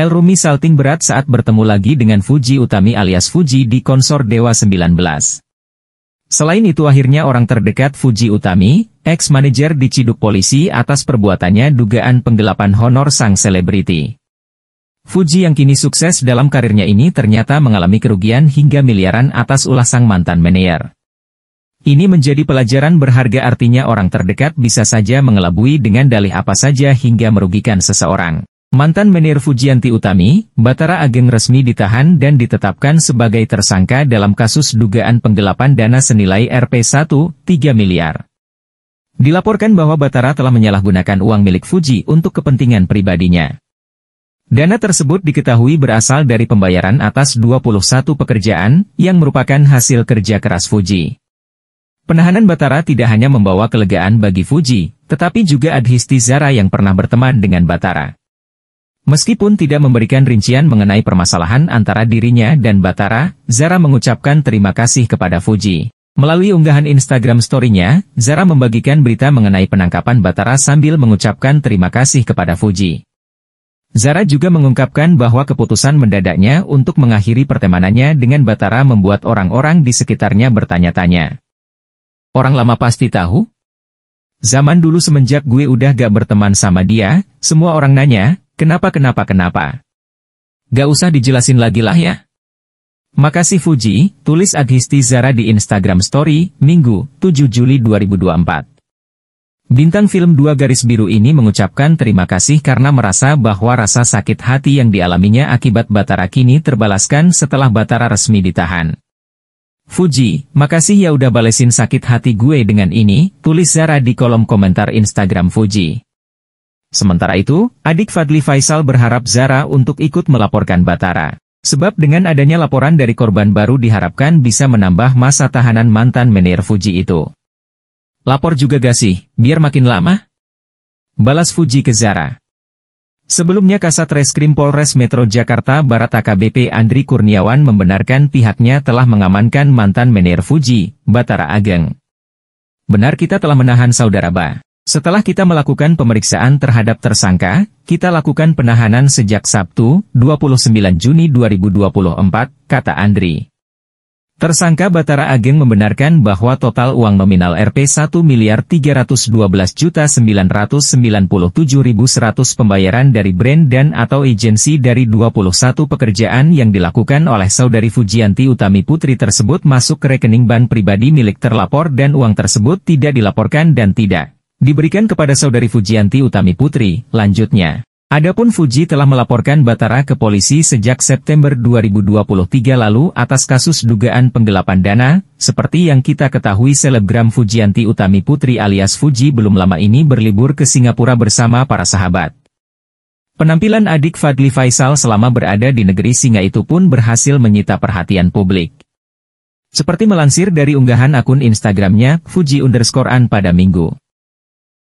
El Rumi salting berat saat bertemu lagi dengan Fuji Utami alias Fuji di konsor Dewa 19. Selain itu akhirnya orang terdekat Fuji Utami, ex manager diciduk polisi atas perbuatannya dugaan penggelapan honor sang selebriti. Fuji yang kini sukses dalam karirnya ini ternyata mengalami kerugian hingga miliaran atas ulah sang mantan manajer. Ini menjadi pelajaran berharga artinya orang terdekat bisa saja mengelabui dengan dalih apa saja hingga merugikan seseorang. Mantan Menir Fujianti Utami, Batara Ageng resmi ditahan dan ditetapkan sebagai tersangka dalam kasus dugaan penggelapan dana senilai rp 1,3 miliar. Dilaporkan bahwa Batara telah menyalahgunakan uang milik Fuji untuk kepentingan pribadinya. Dana tersebut diketahui berasal dari pembayaran atas 21 pekerjaan, yang merupakan hasil kerja keras Fuji. Penahanan Batara tidak hanya membawa kelegaan bagi Fuji, tetapi juga Adhisti Zara yang pernah berteman dengan Batara. Meskipun tidak memberikan rincian mengenai permasalahan antara dirinya dan Batara, Zara mengucapkan terima kasih kepada Fuji. Melalui unggahan Instagram story-nya, Zara membagikan berita mengenai penangkapan Batara sambil mengucapkan terima kasih kepada Fuji. Zara juga mengungkapkan bahwa keputusan mendadaknya untuk mengakhiri pertemanannya dengan Batara membuat orang-orang di sekitarnya bertanya-tanya. Orang lama pasti tahu? Zaman dulu semenjak gue udah gak berteman sama dia, semua orang nanya, Kenapa kenapa kenapa? Gak usah dijelasin lagi lah ya. Makasih Fuji, tulis Agisti Zara di Instagram Story, Minggu, 7 Juli 2024. Bintang film Dua Garis Biru ini mengucapkan terima kasih karena merasa bahwa rasa sakit hati yang dialaminya akibat Batara kini terbalaskan setelah Batara resmi ditahan. Fuji, makasih ya udah balesin sakit hati gue dengan ini, tulis Zara di kolom komentar Instagram Fuji. Sementara itu, adik Fadli Faisal berharap Zara untuk ikut melaporkan Batara. Sebab dengan adanya laporan dari korban baru diharapkan bisa menambah masa tahanan mantan menir Fuji itu. Lapor juga gak sih, biar makin lama? Balas Fuji ke Zara. Sebelumnya Kasat Reskrim Polres Metro Jakarta Barat AKBP Andri Kurniawan membenarkan pihaknya telah mengamankan mantan menir Fuji, Batara Ageng. Benar kita telah menahan saudara Ba. Setelah kita melakukan pemeriksaan terhadap tersangka, kita lakukan penahanan sejak Sabtu, 29 Juni 2024, kata Andri. Tersangka Batara Ageng membenarkan bahwa total uang nominal Rp 1 miliar 312.997.100 pembayaran dari brand dan atau agensi dari 21 pekerjaan yang dilakukan oleh saudari Fujianti Utami Putri tersebut masuk ke rekening bank pribadi milik terlapor dan uang tersebut tidak dilaporkan dan tidak diberikan kepada saudari Fujianti Utami Putri, lanjutnya. Adapun Fuji telah melaporkan Batara ke polisi sejak September 2023 lalu atas kasus dugaan penggelapan dana, seperti yang kita ketahui selebgram Fujianti Utami Putri alias Fuji belum lama ini berlibur ke Singapura bersama para sahabat. Penampilan adik Fadli Faisal selama berada di negeri singa itu pun berhasil menyita perhatian publik. Seperti melansir dari unggahan akun Instagramnya, Fuji underscore an pada minggu.